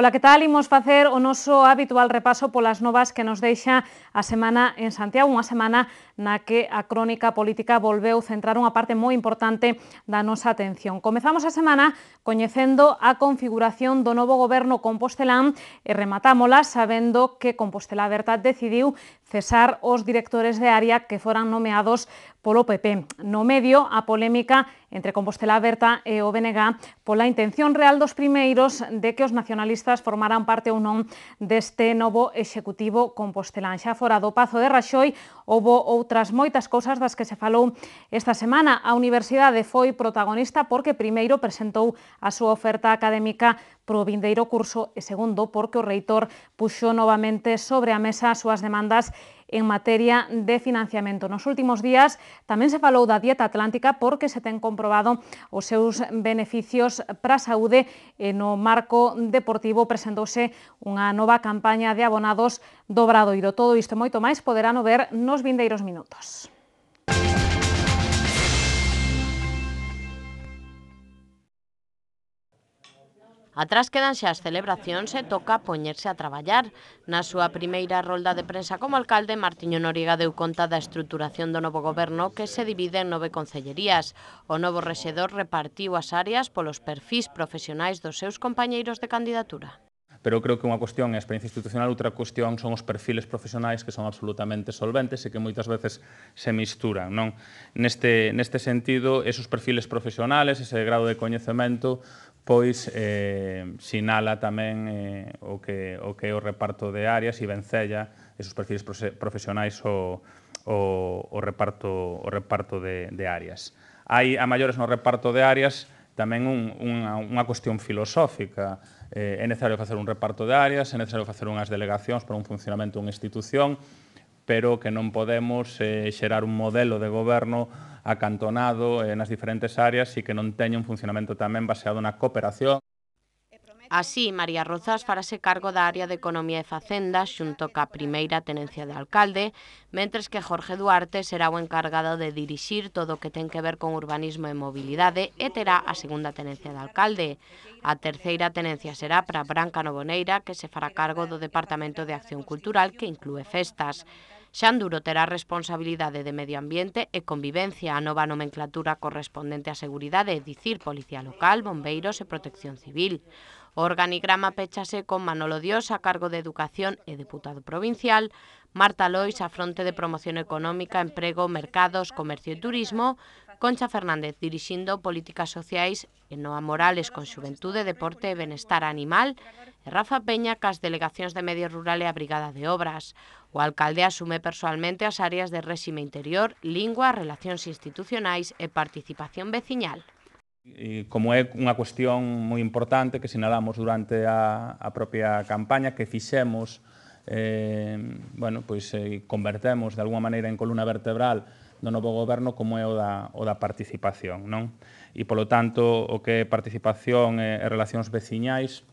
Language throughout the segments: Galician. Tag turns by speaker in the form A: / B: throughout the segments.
A: Ola, que tal? Imos facer o noso habitual repaso polas novas que nos deixa a semana en Santiago, unha semana na que a crónica política volveu centrar unha parte moi importante da nosa atención. Comezamos a semana coñecendo a configuración do novo goberno compostelán e rematámola sabendo que Compostela Berta decidiu cesar os directores de área que foran nomeados polo PP. No medio, a polémica entre Compostela Berta e o BNG pola intención real dos primeiros de que os nacionalistas formaran parte ou non deste novo executivo compostelán. Xa fora do Pazo de Raxoi, houbo outras moitas cousas das que se falou esta semana. A universidade foi protagonista porque primeiro presentou a súa oferta académica pro vindeiro curso e segundo porque o reitor puxo novamente sobre a mesa as súas demandas en materia de financiamento. Nos últimos días tamén se falou da dieta atlántica porque se ten comprobado os seus beneficios para a saúde e no marco deportivo presentouse unha nova campaña de abonados do Todo isto moito máis poderán ver nos vindeiros minutos.
B: Atrás xa as celebracións e toca poñerse a traballar. Na súa primeira rolda de prensa como alcalde, Martiño Noriga deu conta da estruturación do novo goberno que se divide en nove concellerías. O novo rexedor repartiu as áreas polos perfís profesionais dos seus compañeiros de candidatura
C: pero creo que unha cuestión é a experiencia institucional, outra cuestión son os perfiles profesionais que son absolutamente solventes e que moitas veces se misturan. Non? Neste, neste sentido, esos perfiles profesionales, ese grado de coñecemento, pois eh, sinala tamén eh, o, que, o que é o reparto de áreas e vencella esos perfiles profesionais o, o, o reparto, o reparto de, de áreas. Hai a maiores no reparto de áreas tamén un, unha, unha cuestión filosófica. Eh, é necesario facer un reparto de áreas, é necesario facer unhas delegacións para un funcionamento unha institución, pero que non podemos eh, xerar un modelo de goberno acantonado eh, nas diferentes áreas e que non teña un funcionamento tamén baseado na cooperación.
B: Así, María Rozas farase cargo da área de Economía e Facenda xunto ca primeira tenencia de alcalde, mentres que Jorge Duarte será o encargado de dirixir todo o que ten que ver con urbanismo e mobilidade e terá a segunda tenencia de alcalde. A terceira tenencia será para Branca Novoneira, que se fará cargo do Departamento de Acción Cultural que inclúe festas. Xanduro terá responsabilidade de medio ambiente e convivencia a nova nomenclatura correspondente a seguridade, dicir, policía local, bombeiros e protección civil. O organigrama péchase con Manolo Dios a cargo de Educación e deputado provincial, Marta Lois a fronte de Promoción Económica, Emprego, Mercados, Comercio e Turismo, Concha Fernández dirixindo políticas sociais e Noa Morales con Xuventude, Deporte e Benestar Animal e Rafa Peña cas delegacións de Medio Rural e a Brigada de Obras. O alcalde asume persoalmente as áreas de réxime interior, lingua, relacións institucionais e participación veciñal.
C: E como é unha cuestión moi importante que sinalamos durante a, a propia campaña que fixemos eh, bueno, pois, eh, convertemos de alguma maneira en coluna vertebral do novo goberno como é o da, o da participación. Non? E, polo tanto, o que é participación e, e relacións veciñais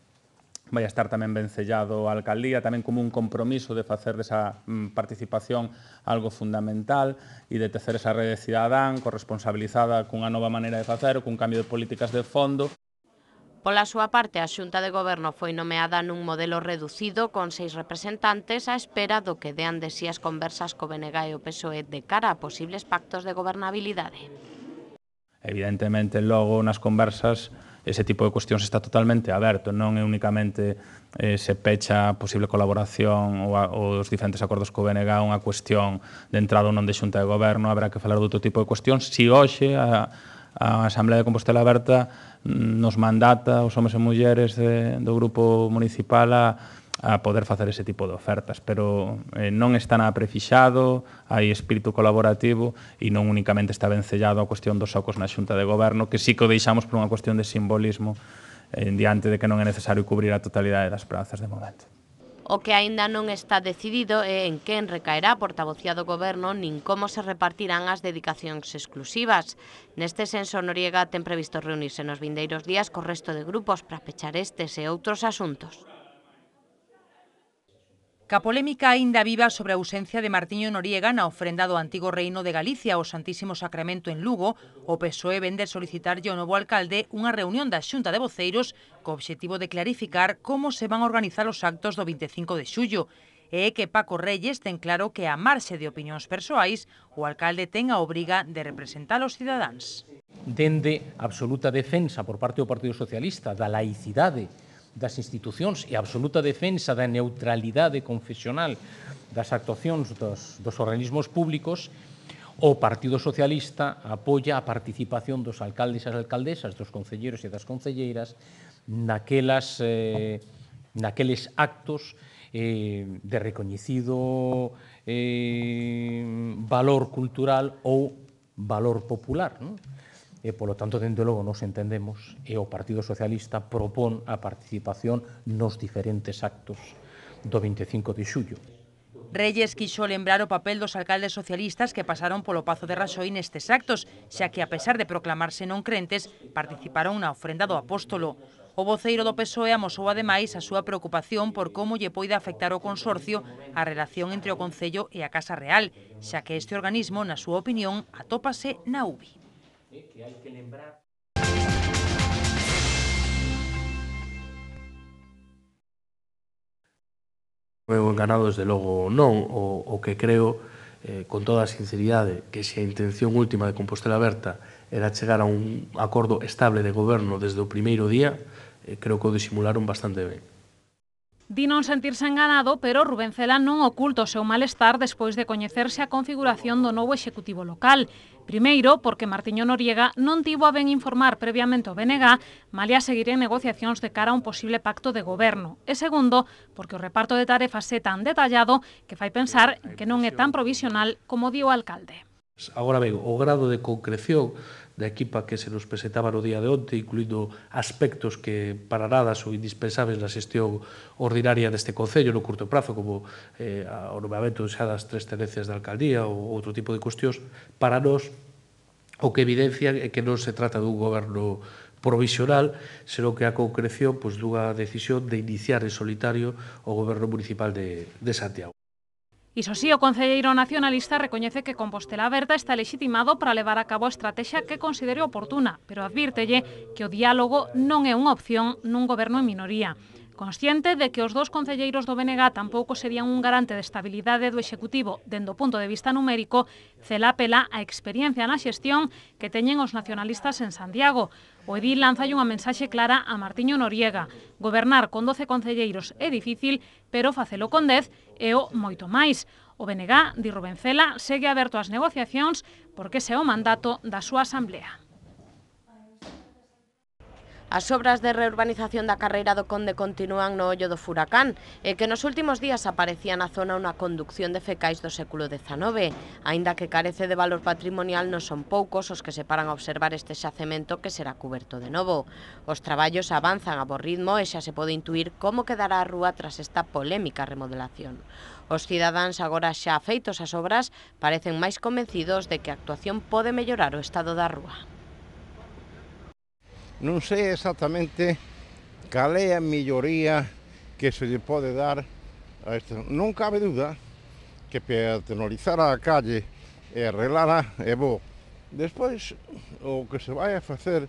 C: vai estar tamén vencellado a alcaldía, tamén como un compromiso de facer desa mm, participación algo fundamental e de tecer esa rede cidadán corresponsabilizada cunha nova maneira de facer, cun cambio de políticas de fondo.
B: Pola súa parte, a Xunta de Goberno foi nomeada nun modelo reducido con seis representantes á espera do que dean de si as conversas co BNG e o PSOE de cara a posibles pactos de gobernabilidade.
C: Evidentemente, logo nas conversas ese tipo de cuestións está totalmente aberto, non é únicamente eh, se pecha a posible colaboración ou, a, ou os diferentes acordos co BNG unha cuestión de entrada ou non de xunta de goberno, habrá que falar de outro tipo de cuestións. Si hoxe a, a Asamblea de Compostela Aberta nos mandata os homes e mulleres de, do grupo municipal a, a poder facer ese tipo de ofertas, pero eh, non está nada prefixado, hai espírito colaborativo e non únicamente está vencellado a cuestión dos socos na xunta de goberno, que sí que o deixamos por unha cuestión de simbolismo en eh, diante de que non é necesario cubrir a totalidade das prazas de momento.
B: O que aínda non está decidido é en quen recaerá a portavocía do goberno nin como se repartirán as dedicacións exclusivas. Neste senso, Noriega ten previsto reunirse nos vindeiros días co resto de grupos para pechar estes e outros asuntos. Ca polémica aínda
A: viva sobre a ausencia de Martiño Noriega na ofrenda do antigo reino de Galicia ao Santísimo Sacramento en Lugo, o PSOE vende solicitarlle ao novo alcalde unha reunión da Xunta de Voceiros co obxectivo de clarificar como se van a organizar os actos do 25 de xullo. E é que Paco Reyes ten claro que a marxe de opinións persoais o alcalde ten a obriga de representar os
B: cidadáns.
D: Dende absoluta defensa por parte do Partido Socialista da laicidade das institucións e a absoluta defensa da neutralidade confesional das actuacións dos, dos organismos públicos, o Partido Socialista apoia a participación dos alcaldes e as alcaldesas, dos concelleiros e das concelleiras naquelas, eh, naqueles actos eh, de recoñecido eh, valor cultural ou valor popular. Non? e, polo tanto, dende logo, nos entendemos e o Partido Socialista propón a participación nos diferentes actos do 25 de xullo.
A: Reyes quixo lembrar o papel dos alcaldes socialistas que pasaron polo Pazo de Raxoí nestes actos, xa que a pesar de proclamarse non crentes, participaron na ofrenda do apóstolo. O voceiro do PSOE amosou ademais a súa preocupación por como lle poida afectar o consorcio a relación entre o Concello e a Casa Real, xa que este organismo, na súa opinión, atópase na UBI
D: eh, que hai que lembrar eu enganado desde logo non, o, o que creo eh, con toda a sinceridade que se a intención última de Compostela Aberta era chegar a un acordo estable de goberno desde o primeiro día, eh, creo que o disimularon bastante ben.
A: Di non sentirse enganado, pero Rubén Cela non oculta o seu malestar despois de coñecerse a configuración do novo executivo local. Primeiro, porque Martiño Noriega non tivo a ben informar previamente o BNG, malia seguir en negociacións de cara a un posible pacto de goberno. E segundo, porque o reparto de tarefas é tan detallado que fai pensar que non é tan provisional como dio o alcalde.
D: Agora ben, o grado de concreción da equipa que se nos presentaba no día de onte, incluindo aspectos que para nada son indispensables na xestión ordinaria deste Concello no curto prazo, como eh, o nomeamento xa das tres tenencias da alcaldía ou outro tipo de cuestións, para nós o que evidencian é que non se trata dun goberno provisional, senón que a concreción pois, dunha decisión de iniciar en solitario o goberno municipal de, de Santiago.
A: Iso sí, o Concelleiro Nacionalista recoñece que Compostela Aberta está lexitimado para levar a cabo a estrategia que considere oportuna, pero advírtelle que o diálogo non é unha opción nun goberno en minoría. Consciente de que os dous concelleiros do BNG tampouco serían un garante de estabilidade do Executivo dendo o punto de vista numérico, Cela apela a experiencia na xestión que teñen os nacionalistas en Santiago. O Edil lanza unha mensaxe clara a Martiño Noriega. Gobernar con 12 concelleiros é difícil, pero facelo con 10 é o moito máis. O BNG, di Rubén Cela, segue aberto ás negociacións porque ese é o mandato da súa asamblea.
B: As obras de reurbanización da carreira do Conde continúan no ollo do furacán e que nos últimos días aparecía na zona unha conducción de fecais do século XIX. Aínda que carece de valor patrimonial, non son poucos os que se paran a observar este xacemento que será coberto de novo. Os traballos avanzan a bo ritmo e xa se pode intuir como quedará a rúa tras esta polémica remodelación. Os cidadáns agora xa feitos as obras parecen máis convencidos de que a actuación pode mellorar o estado da rúa
E: non sei exactamente cal é a melloría que se lle pode dar a isto. Non cabe dúda que peatonalizar a calle e arreglara é bo. Despois, o que se vai a facer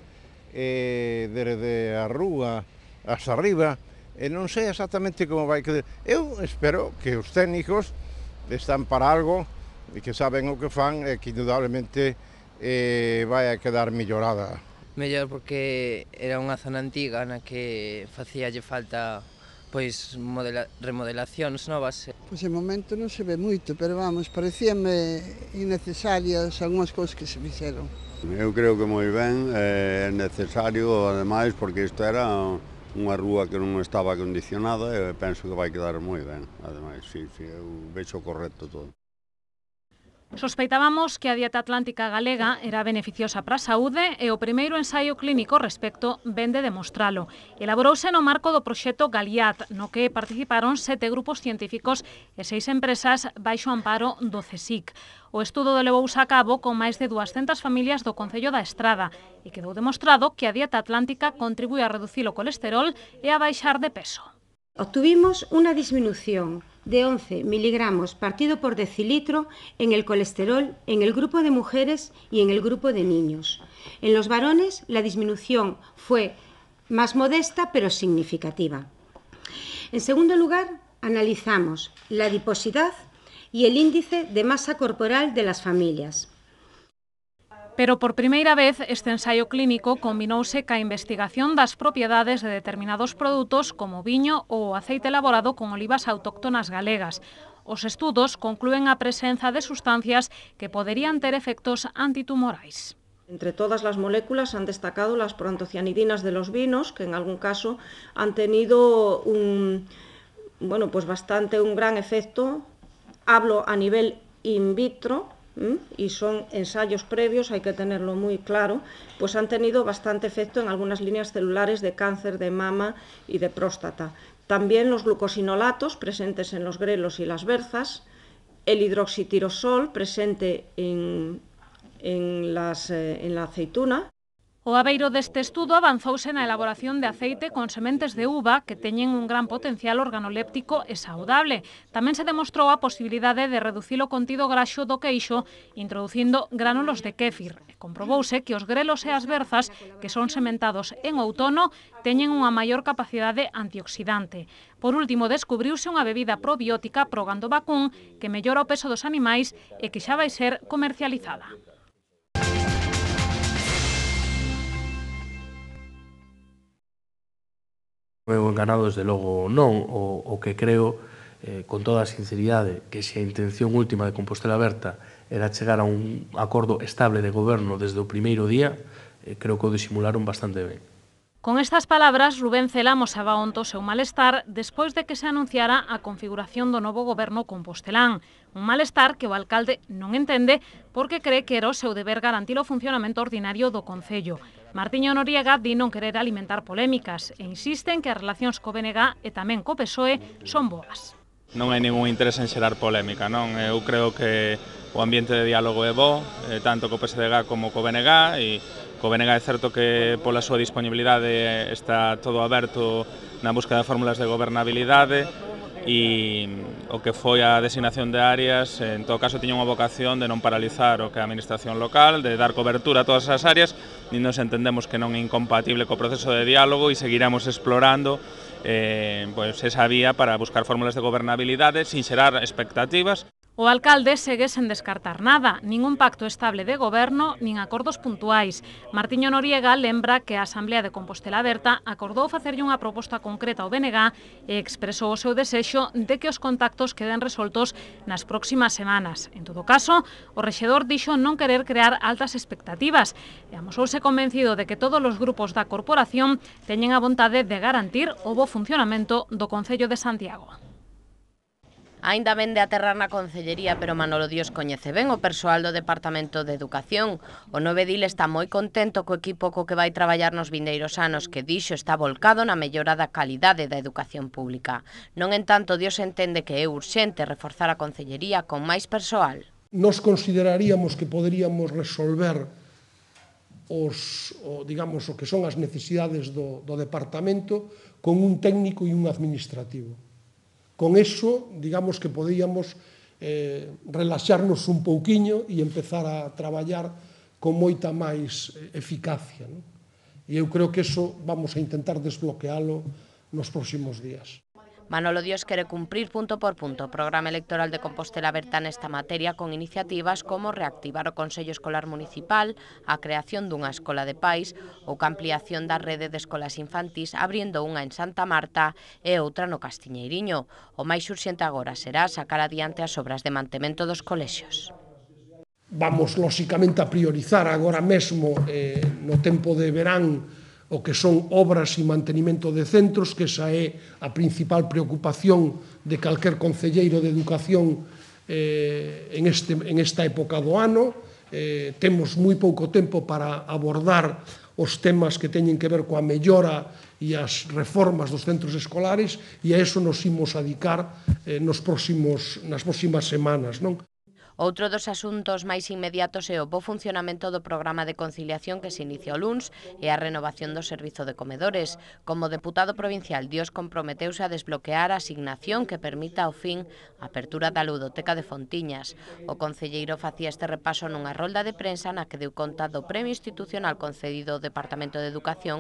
E: eh, desde a rúa hasta arriba, e eh, non sei exactamente como vai quedar. Eu espero que os técnicos están para algo e que saben o que fan e que indudablemente eh, vai a quedar mellorada
C: mellor porque era unha zona antiga na que facíalle falta pois modela, remodelacións novas. Pois en momento non se
F: ve moito, pero vamos, parecíanme innecesarias algunhas cousas que se fixeron.
G: Eu creo que moi ben, eh, é eh, necesario, ademais, porque isto era unha rúa que non estaba acondicionada e penso que vai quedar moi ben, ademais, si, si, eu vexo correcto todo.
A: Sospeitábamos que a dieta atlántica galega era beneficiosa para a saúde e o primeiro ensaio clínico respecto vende demostralo. Elaborouse no marco do proxecto Galiat, no que participaron sete grupos científicos e seis empresas baixo amparo do CSIC. O estudo levouse a cabo con máis de 200 familias do Concello da Estrada e quedou demostrado que a dieta atlántica contribúe a reducir o colesterol e
B: a baixar de peso. Obtuvimos una disminución de 11 miligramos partido por decilitro en el colesterol en el grupo de mujeres y en el grupo de niños. En los varones la disminución fue más modesta pero significativa. En segundo lugar, analizamos la adiposidad y el índice de masa corporal de las familias. Pero por
A: primeira vez este ensaio clínico combinouse ca investigación das propiedades de determinados produtos como viño ou aceite elaborado con olivas autóctonas galegas. Os estudos concluen a presenza de sustancias que poderían ter efectos antitumorais.
H: Entre todas las moléculas han destacado las proantocianidinas de los vinos, que en algún caso han tenido un, bueno, pues bastante un gran efecto. Hablo a nivel in vitro, y son ensayos previos, hay que tenerlo muy claro, pues han tenido bastante efecto en algunas líneas celulares de cáncer de mama y de próstata. También los glucosinolatos presentes en los grelos y las berzas, el hidroxitirosol presente eh, en la aceituna
A: O abeiro deste estudo avanzouse na elaboración de aceite con sementes de uva que teñen un gran potencial organoléptico e saudable. Tamén se demostrou a posibilidade de reducir o contido graxo do queixo introducindo gránulos de kéfir. comprobouse que os grelos e as berzas, que son sementados en outono, teñen unha maior capacidade antioxidante. Por último, descubriuse unha bebida probiótica pro gandobacún que mellora o peso dos animais e que xa vai ser comercializada.
D: Eu enganado, desde logo, non. O, o que creo, eh, con toda a sinceridade, que se a intención última de Compostela Aberta era chegar a un acordo estable de goberno desde o primeiro día, eh, creo que o disimularon bastante ben.
A: Con estas palabras, Rubén Cela mosaba onto seu malestar despois de que se anunciara a configuración do novo goberno compostelán. Un malestar que o alcalde non entende porque cree que era o seu deber garantir o funcionamento ordinario do Concello. Martiño Noriega di non querer alimentar polémicas e insiste en que as relacións co BNG e tamén co PSOE son boas.
C: Non hai ningún interés en xerar polémica, non? Eu creo que o ambiente de diálogo é bo, eh, tanto co PSDG como co BNG, e co BNG é certo que pola súa disponibilidade está todo aberto na busca de fórmulas de gobernabilidade, e o que foi a designación de áreas, en todo caso tiña unha vocación de non paralizar o que a administración local, de dar cobertura a todas as áreas, ni nos entendemos que non é incompatible co proceso de diálogo e seguiremos explorando eh, pois esa vía para buscar fórmulas de gobernabilidade sin xerar expectativas.
A: O alcalde segue sen descartar nada, nin un pacto estable de goberno, nin acordos puntuais. Martiño Noriega lembra que a Asamblea de Compostela Aberta acordou facerlle unha proposta concreta ao BNG e expresou o seu desexo de que os contactos queden resoltos nas próximas semanas. En todo caso, o rexedor dixo non querer crear altas expectativas e amosouse convencido de que todos os grupos da corporación teñen a vontade de garantir o bo funcionamento do Concello de Santiago.
B: Ainda vende aterrar na Concellería, pero Manolo Dios coñece ben o persoal do Departamento de Educación. O Novedil está moi contento co equipo co que vai traballar nos vindeiros anos, que dixo está volcado na mellora da calidade da educación pública. Non en tanto, Dios entende que é urxente reforzar a Concellería con máis persoal.
I: Nos consideraríamos que poderíamos resolver os, o, digamos, o que son as necesidades do, do departamento con un técnico e un administrativo Con eso, digamos que podíamos eh, relaxarnos un pouquiño e empezar a traballar con moita máis eh, eficacia. Non? E eu creo que eso vamos a intentar desbloquealo nos próximos días.
B: Manolo Dios quere cumprir punto por punto o programa electoral de Compostela Berta nesta materia con iniciativas como reactivar o Consello Escolar Municipal, a creación dunha escola de pais ou que ampliación da rede de escolas infantís abrindo unha en Santa Marta e outra no Castiñeiriño. O máis urxente agora será sacar adiante as obras de mantemento dos colexios
I: vamos lóxicamente a priorizar agora mesmo eh, no tempo de verán o que son obras e mantenimento de centros, que esa é a principal preocupación de calquer concelleiro de educación eh, en, este, en esta época do ano. Eh, temos moi pouco tempo para abordar os temas que teñen que ver coa mellora e as reformas dos centros escolares e a eso nos imos adicar eh, nos próximos, nas próximas semanas. Non?
B: Outro dos asuntos máis inmediatos é o bo funcionamento do programa de conciliación que se inicia o LUNS e a renovación do servizo de comedores. Como deputado provincial, Dios comprometeuse a desbloquear a asignación que permita ao fin a apertura da ludoteca de Fontiñas. O concelleiro facía este repaso nunha rolda de prensa na que deu conta do premio institucional concedido ao Departamento de Educación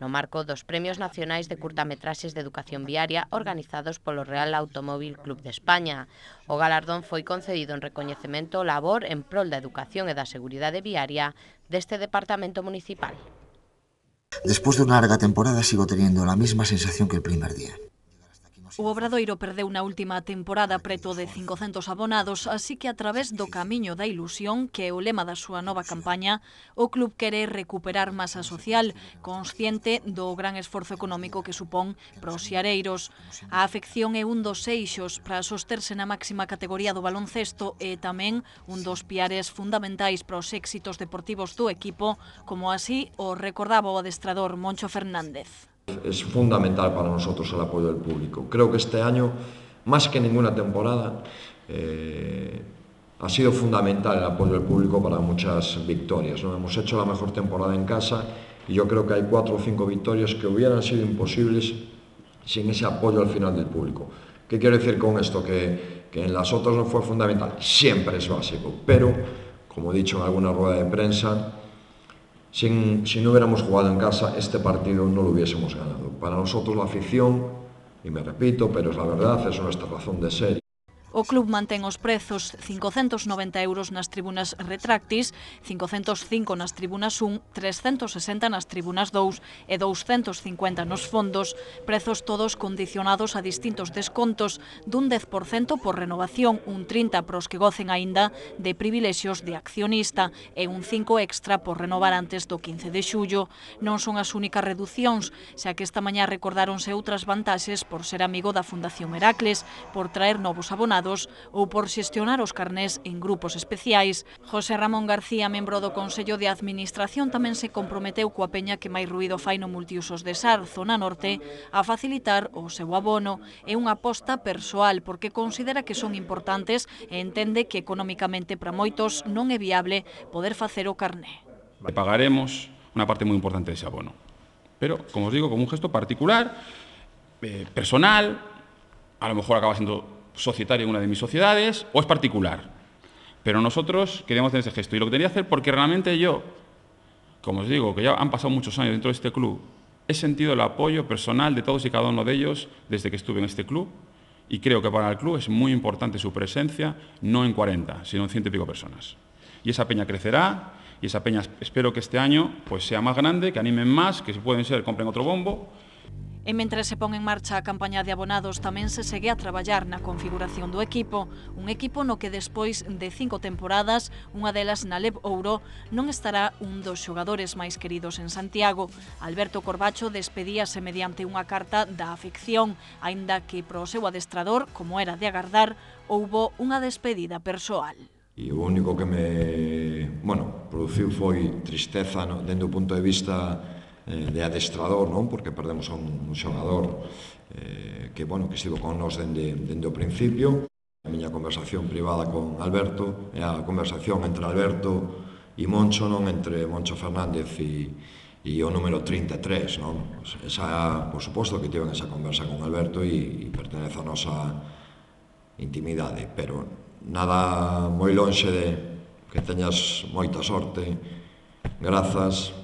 B: no marco dos Premios Nacionais de Curtametraxes de Educación Viaria organizados polo Real Automóvil Club de España. O galardón foi concedido en recoñecemento ao labor en prol da educación e da seguridade viaria deste Departamento Municipal.
G: Despois de unha larga temporada sigo teniendo a mesma sensación que o primer día.
H: O Obradoiro perdeu na última temporada preto de 500 abonados, así que a través do Camiño da Ilusión, que é o lema da súa nova campaña, o club quere recuperar masa social, consciente do gran esforzo económico que supón para os xareiros. A afección é un dos eixos para sosterse na máxima categoría do baloncesto e tamén un dos piares fundamentais para os éxitos deportivos do equipo, como así o recordaba o adestrador Moncho Fernández.
G: Es fundamental para nosotros el apoyo del público. Creo que este año, más que ninguna temporada, eh, ha sido fundamental el apoyo del público para muchas victorias. Hemos hecho la mejor temporada en casa y yo creo que hay cuatro o cinco victorias que hubieran sido imposibles sin ese apoyo al final del público. ¿Qué quiero decir con esto? que en las otras no fue fundamental, siempre es básico, pero, como he dicho en alguna rueda de prensa, Sin, si no hubiéramos jugado en casa, este partido no lo hubiésemos ganado. Para nosotros la afición, y me repito, pero es la verdad, es nuestra razón de ser.
H: O club mantén os prezos 590 euros nas tribunas retractis, 505 nas tribunas 1, 360 nas tribunas 2 e 250 nos fondos, prezos todos condicionados a distintos descontos dun 10% por renovación, un 30 para os que gocen aínda de privilexios de accionista e un 5 extra por renovar antes do 15 de xullo. Non son as únicas reducións, xa que esta mañá recordáronse outras vantaxes por ser amigo da Fundación Heracles, por traer novos abonados privados ou por xestionar os carnés en grupos especiais. José Ramón García, membro do Consello de Administración, tamén se comprometeu coa peña que máis ruido fai no multiusos de SAR, zona norte, a facilitar o seu abono. É unha aposta persoal porque considera que son importantes e entende que económicamente para moitos non é viable poder facer o carné.
C: Pagaremos unha parte moi importante dese abono. Pero, como os digo, como un gesto particular, eh, personal, a lo mejor acaba sendo ...societaria en una de mis sociedades o es particular. Pero nosotros queremos hacer ese gesto. Y lo que quería hacer, porque realmente yo, como os digo, que ya han pasado muchos años dentro de este club, he sentido el apoyo personal de todos y cada uno de ellos desde que estuve en este club. Y creo que para el club es muy importante su presencia, no en 40, sino en ciento y pico personas. Y esa peña crecerá, y esa peña espero que este año pues, sea más grande, que animen más, que si pueden ser, compren otro bombo,
H: E mentre se pon en marcha a campaña de abonados tamén se segue a traballar na configuración do equipo, un equipo no que despois de cinco temporadas, unha delas na Leb Ouro, non estará un dos xogadores máis queridos en Santiago. Alberto Corbacho despedíase mediante unha carta da afección, aínda que pro seu adestrador, como era de agardar, houbo unha despedida persoal.
G: E o único que me, bueno, produciu foi tristeza no, dende punto de vista Eh, de adestrador, non? Porque perdemos a un, un xogador eh, que, bueno, que estivo con nós dende, dende o principio. A miña conversación privada con Alberto é a conversación entre Alberto e Moncho, non? Entre Moncho Fernández e, e o número 33, non? Esa, por suposto que tiven esa conversa con Alberto e, e pertenece a nosa intimidade, pero nada moi lonxe de que teñas moita sorte, grazas,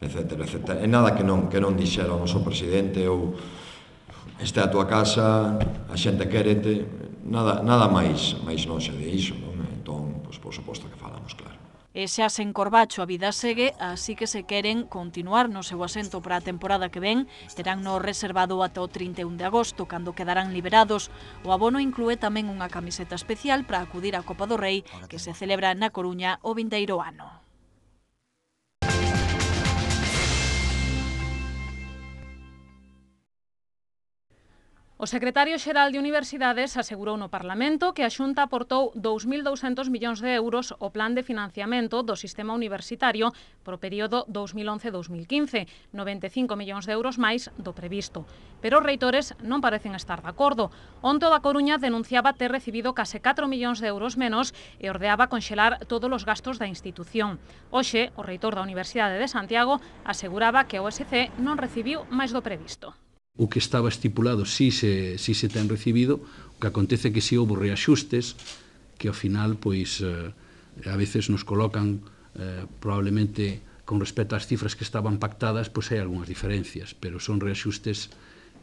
G: etc. etcétera. E nada que non, que non dixera o noso presidente ou este a tua casa, a xente quérete, nada, nada máis, máis noxa de iso, non? Entón, pois, por suposto que falamos, claro.
H: E xa sen Corbacho a vida segue, así que se queren continuar no seu asento para a temporada que ven, terán no reservado ata o 31 de agosto, cando quedarán liberados. O abono inclúe tamén unha camiseta especial para acudir á Copa do Rei, que se celebra na Coruña o vindeiro ano.
A: O secretario xeral de Universidades asegurou no Parlamento que a Xunta aportou 2.200 millóns de euros ao plan de financiamento do sistema universitario pro período 2011-2015, 95 millóns de euros máis do previsto. Pero os reitores non parecen estar de acordo. Onto da Coruña denunciaba ter recibido case 4 millóns de euros menos e ordeaba conxelar todos os gastos da institución. Oxe, o reitor da Universidade de Santiago aseguraba que a OSC non recibiu máis do previsto
F: o que estaba estipulado si se, si se ten recibido, o que acontece que si houve reaxustes que ao final pois eh, a veces nos colocan eh, probablemente con respecto ás cifras que estaban pactadas, pois hai algunhas diferencias, pero son reaxustes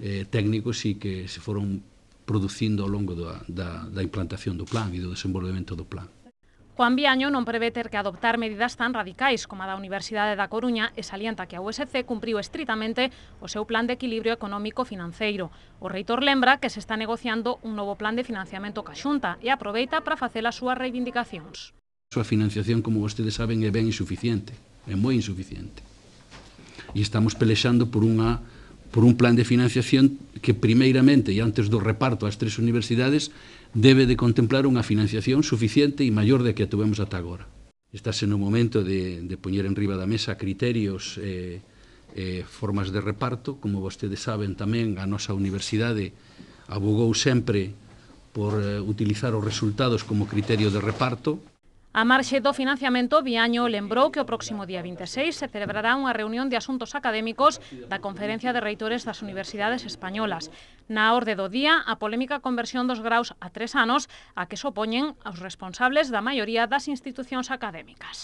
F: eh, técnicos e que se foron producindo ao longo da, da, da implantación do plan e do desenvolvemento do plan.
A: Juan Viaño non prevé ter que adoptar medidas tan radicais como a da Universidade da Coruña e salienta que a USC cumpriu estritamente o seu plan de equilibrio económico-financeiro. O reitor lembra que se está negociando un novo plan de financiamento ca xunta e aproveita para facer as súas reivindicacións.
F: A súa financiación, como vostedes saben, é ben insuficiente, é moi insuficiente. E estamos pelexando por unha por un plan de financiación que primeiramente e antes do reparto ás tres universidades debe de contemplar unha financiación suficiente e maior da que atuvemos ata agora. en no momento de, de poñer en riba da mesa criterios eh, eh, formas de reparto. Como vostedes saben tamén, a nosa universidade abogou sempre por eh, utilizar os resultados como criterio de reparto.
A: A marxe do financiamento, Viaño lembrou que o próximo día 26 se celebrará unha reunión de asuntos académicos da Conferencia de Reitores das Universidades Españolas. Na orde do día, a polémica conversión dos graus a tres anos a que se opoñen aos responsables da maioría das institucións académicas.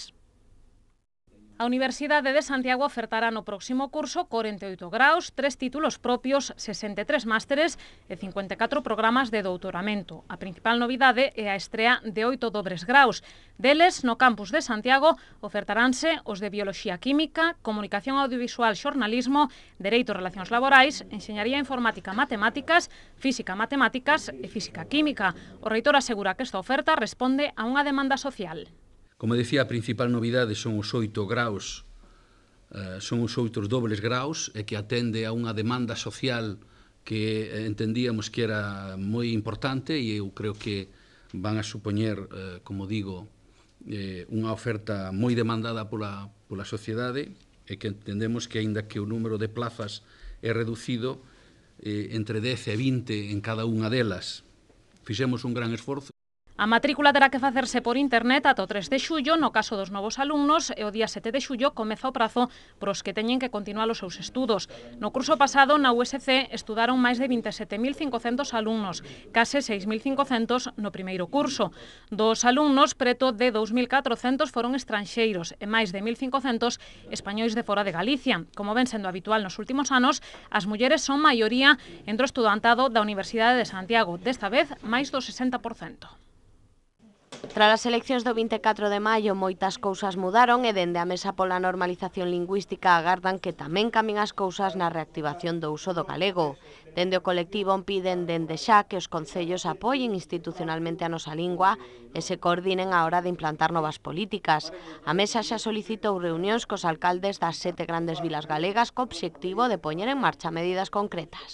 A: A Universidade de Santiago ofertará no próximo curso 48 graus, tres títulos propios, 63 másteres e 54 programas de doutoramento. A principal novidade é a estrea de oito dobres graus. Deles, no campus de Santiago, ofertaránse os de Bioloxía Química, Comunicación Audiovisual Xornalismo, Dereito Relacións Laborais, Enxeñaría Informática Matemáticas, Física Matemáticas e Física Química. O reitor asegura que esta oferta responde a unha demanda social.
F: Como decía, a principal novidade son os oito graus, eh, son os oitos dobles graus, e que atende a unha demanda social que entendíamos que era moi importante e eu creo que van a supoñer, eh, como digo, eh, unha oferta moi demandada pola, pola sociedade e que entendemos que, aínda que o número de plazas é reducido, eh, entre 10 e 20 en cada unha delas. Fixemos un gran esforzo.
A: A matrícula terá que facerse por internet ata o 3 de xullo no caso dos novos alumnos e o día 7 de xullo comeza o prazo pros que teñen que continuar os seus estudos. No curso pasado na USC estudaron máis de 27.500 alumnos, case 6.500 no primeiro curso. Dos alumnos, preto de 2.400 foron estranxeiros e máis de 1.500 españois de fora de Galicia. Como ven sendo habitual nos últimos anos, as mulleres son maioría entre o estudantado da Universidade de Santiago, desta vez máis do 60%.
B: Tras as eleccións do 24 de maio moitas cousas mudaron e dende a mesa pola normalización lingüística agardan que tamén camin as cousas na reactivación do uso do galego. Dende o colectivo piden dende xa que os concellos apoien institucionalmente a nosa lingua e se coordinen a hora de implantar novas políticas. A mesa xa solicitou reunións cos alcaldes das sete grandes vilas galegas co obxectivo de poñer en marcha medidas concretas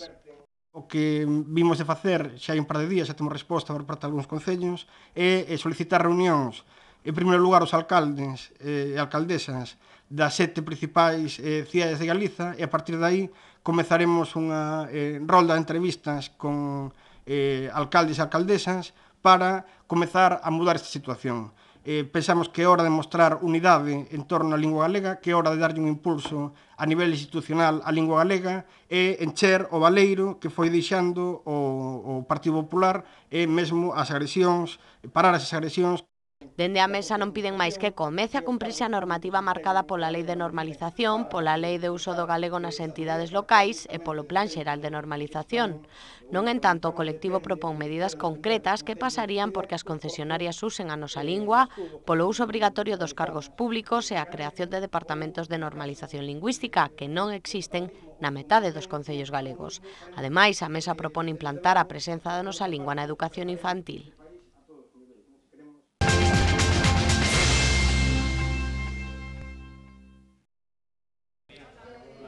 I: o que vimos de facer xa hai un par de días, xa temos resposta por parte de algúns concellos, é, solicitar reunións, en primeiro lugar, os alcaldes eh, e eh, alcaldesas das sete principais eh, cidades de Galiza, e a partir de aí comezaremos unha eh, rolda de entrevistas con eh, alcaldes e alcaldesas para comezar a mudar esta situación eh, pensamos que é hora de mostrar unidade en torno á lingua galega, que é hora de darlle un impulso a nivel institucional á lingua galega e encher o valeiro que foi deixando o, o Partido Popular e mesmo as agresións, parar as agresións.
B: Dende a mesa non piden máis que comece a cumprirse a normativa marcada pola Lei de Normalización, pola Lei de Uso do Galego nas entidades locais e polo Plan Xeral de Normalización. Non en tanto, o colectivo propón medidas concretas que pasarían porque as concesionarias usen a nosa lingua, polo uso obrigatorio dos cargos públicos e a creación de departamentos de normalización lingüística que non existen na metade dos concellos galegos. Ademais, a mesa propón implantar a presenza da nosa lingua na educación infantil.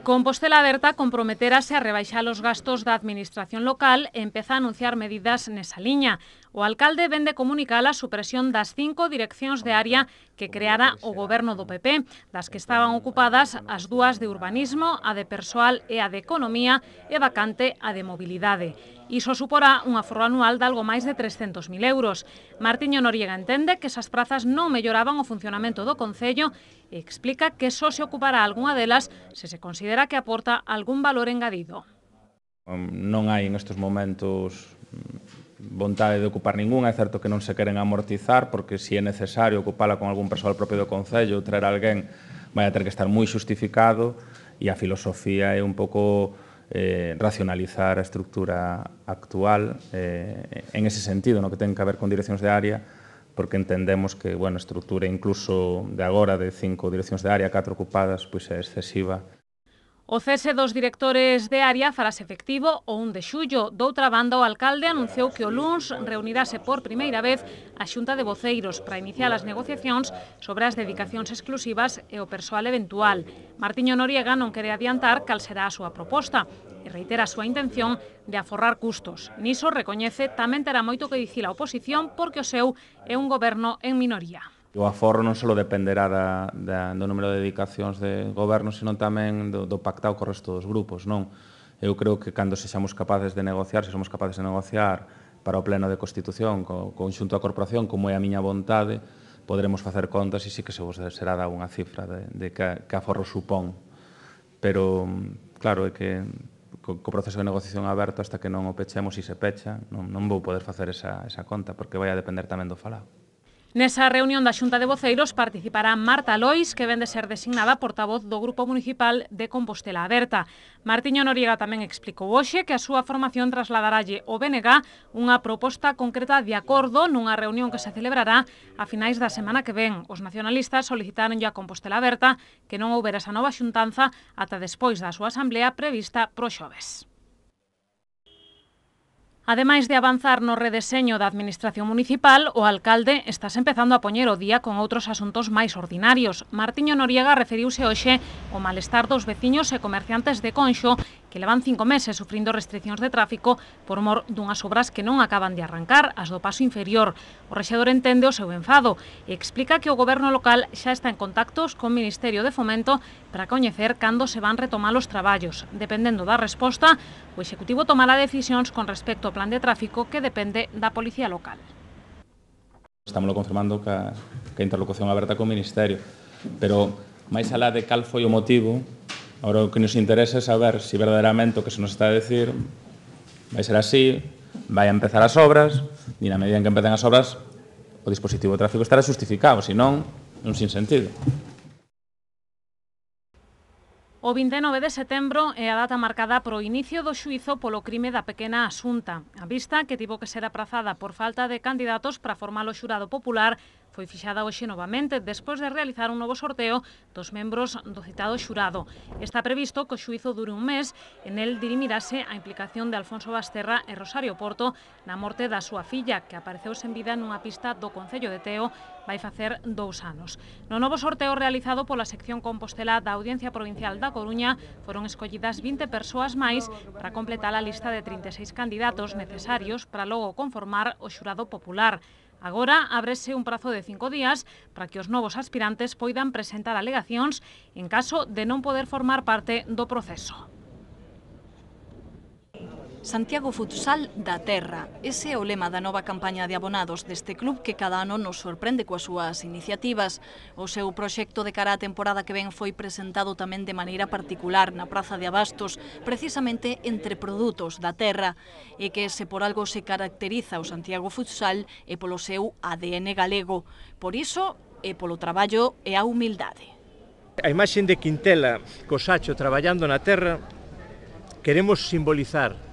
A: Compostela Aberta comprometerase a rebaixar os gastos da Administración local e empeza a anunciar medidas nesa liña. O alcalde vende comunicar a supresión das cinco direccións de área que creara o goberno do PP, das que estaban ocupadas as dúas de urbanismo, a de persoal e a de economía e vacante a de mobilidade. Iso suporá un aforro anual de algo máis de 300.000 euros. Martiño Noriega entende que esas prazas non melloraban o funcionamento do Concello e explica que só se ocupará algunha delas se se considera que aporta algún valor engadido
C: non hai en estes momentos vontade de ocupar ninguna, es cierto que no se quieren amortizar, porque si es necesario ocuparla con algún personal propio do Concello, traer alguien, vaya a tener que estar muy justificado, y e a filosofía es un poco eh, racionalizar la estructura actual eh, en ese sentido, no que tenga que ver con direccións de área, porque entendemos que, bueno, estructura incluso de ahora de cinco direcciones de área, cuatro ocupadas, pues é excesiva
A: O cese dos directores de área farase efectivo o 1 de xullo. Doutra banda, o alcalde anunciou que o LUNS reunirase por primeira vez a xunta de voceiros para iniciar as negociacións sobre as dedicacións exclusivas e o persoal eventual. Martiño Noriega non quere adiantar cal será a súa proposta e reitera a súa intención de aforrar custos. Niso recoñece tamén terá moito que dicir a oposición porque o seu é un goberno en minoría
C: o aforro non só dependerá da, da, do número de dedicacións de goberno, senón tamén do, do pactado co resto dos grupos, non? Eu creo que cando sexamos capaces de negociar, se somos capaces de negociar para o pleno de Constitución co conxunto da corporación, como é a miña vontade, poderemos facer contas e sí que se vos será da unha cifra de, de que, que aforro supón. Pero, claro, é que co, co proceso de negociación aberto hasta que non o pechemos e se pecha, non, non vou poder facer esa, esa conta, porque vai a depender tamén do
A: falado. Nesa reunión da Xunta de Voceiros participará Marta Lois, que vende ser designada portavoz do Grupo Municipal de Compostela Aberta. Martiño Noriega tamén explicou hoxe que a súa formación trasladaralle o BNG unha proposta concreta de acordo nunha reunión que se celebrará a finais da semana que ven. Os nacionalistas solicitaron a Compostela Aberta que non houbera esa nova xuntanza ata despois da súa asamblea prevista pro xoves. Ademais de avanzar no redeseño da Administración Municipal, o alcalde estás empezando a poñer o día con outros asuntos máis ordinarios. Martiño Noriega referiuse hoxe o malestar dos veciños e comerciantes de Conxo que levan cinco meses sufrindo restriccións de tráfico por mor dunhas obras que non acaban de arrancar, as do paso inferior. O rexedor entende o seu enfado e explica que o goberno local xa está en contactos con o Ministerio de Fomento para coñecer cando se van retomar os traballos. Dependendo da resposta, o Executivo tomará decisións con respecto ao plan de tráfico que depende da Policía Local.
C: Estamos confirmando que a interlocución aberta co Ministerio, pero máis alá de cal foi o motivo Ahora o que nos interesa é saber se si verdadeiramente o que se nos está a decir vai ser así, vai a empezar as obras, e na medida en que empecen as obras, o dispositivo de tráfico estará justificado, senón un sinsentido.
A: O 29 de setembro é a data marcada pro inicio do xuizo polo crime da pequena Asunta. A vista que tivo que ser aprazada por falta de candidatos para formar o xurado popular foi fixada hoxe novamente despois de realizar un novo sorteo dos membros do citado xurado. Está previsto que o xuizo dure un mes, en el dirimirase a implicación de Alfonso Basterra e Rosario Porto na morte da súa filla, que apareceu sen vida nunha pista do Concello de Teo vai facer dous anos. No novo sorteo realizado pola sección Compostela da Audiencia Provincial da Coruña foron escollidas 20 persoas máis para completar a lista de 36 candidatos necesarios para logo conformar o xurado popular. Agora ábrese un prazo de cinco días para que os novos aspirantes poidan presentar alegacións en caso de non poder formar parte do proceso.
H: Santiago Futsal da Terra. Ese é o lema da nova campaña de abonados deste club que cada ano nos sorprende coas súas iniciativas. O seu proxecto de cara á temporada que ven foi presentado tamén de maneira particular na Praza de Abastos, precisamente entre produtos da terra, e que se por algo se caracteriza o Santiago Futsal e polo seu ADN galego. Por iso, e polo traballo e a humildade.
E: A imaxe de Quintela cosacho, traballando na terra queremos simbolizar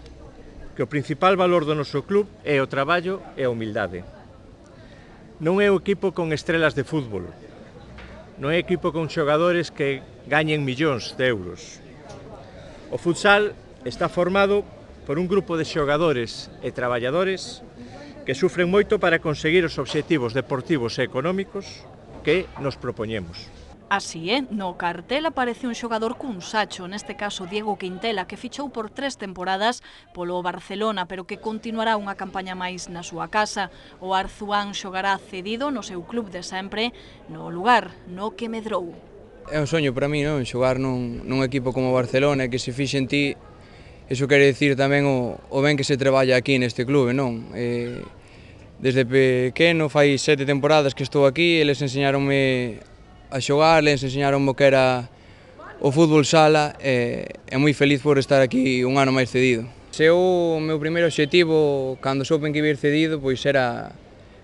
E: que o principal valor do noso club é o traballo e a humildade. Non é o equipo con estrelas de fútbol, non é equipo con xogadores que gañen millóns de euros. O futsal está formado por un grupo de xogadores e traballadores que sufren moito para conseguir os obxectivos deportivos e económicos que nos propoñemos.
H: Así é, ¿eh? no cartel aparece un xogador cun sacho, neste caso Diego Quintela, que fichou por tres temporadas polo Barcelona, pero que continuará unha campaña máis na súa casa. O Arzuán xogará cedido no seu club de sempre, no lugar no que medrou.
G: É un soño para mí, non? Xogar nun, nun equipo como o Barcelona que se fixe en ti, iso quere dicir tamén o, o ben que se traballa aquí neste clube, non? Eh, desde pequeno, fai sete temporadas que estou aquí, eles enseñaronme a xogar, les enseñaron mo que era o fútbol sala e é moi feliz por estar aquí un ano máis cedido. Se o meu primeiro objetivo cando soupen que vir cedido pois era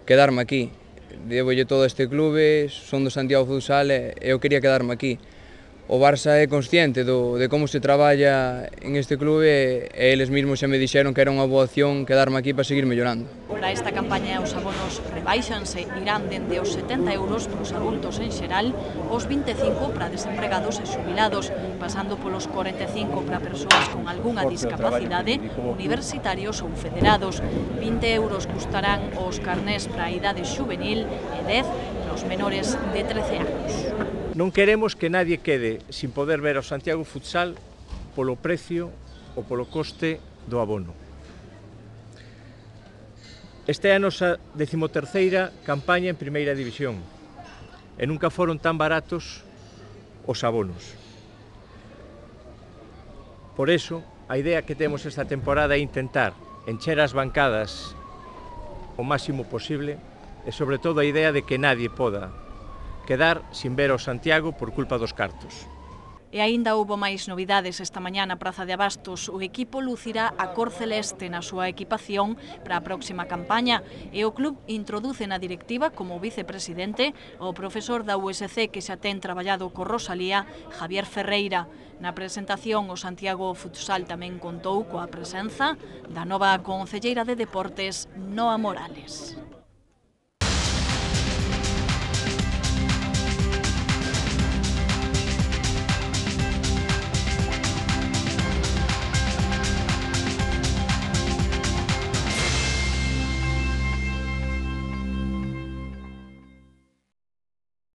G: quedarme aquí. lle todo este clube, son do Santiago Futsal e eu quería quedarme aquí. O Barça é consciente do, de como se traballa en este clube e eles mesmos xa me dixeron que era unha boa opción quedarme aquí para seguir mellorando.
H: Para esta campaña os abonos rebaixanse irán dende os 70 euros para os adultos en xeral, os 25 para desempregados e xubilados, pasando polos 45 para persoas con algunha discapacidade, universitarios ou federados. 20 euros custarán os carnés para a idade juvenil e 10 para os menores de 13 anos.
E: Non queremos que nadie quede sin poder ver o Santiago Futsal polo precio ou polo coste do abono. Esta é a nosa decimoterceira campaña en primeira división e nunca foron tan baratos os abonos. Por eso, a idea que temos esta temporada é intentar encher as bancadas o máximo posible e sobre todo a idea de que nadie poda quedar sin ver o Santiago por culpa dos cartos.
H: E aínda houbo máis novidades esta mañá na Praza de Abastos. O equipo lucirá a cor celeste na súa equipación para a próxima campaña e o club introduce na directiva como vicepresidente o profesor da USC que xa ten traballado co Rosalía, Javier Ferreira. Na presentación, o Santiago Futsal tamén contou coa presenza da nova concelleira de Deportes, Noa Morales.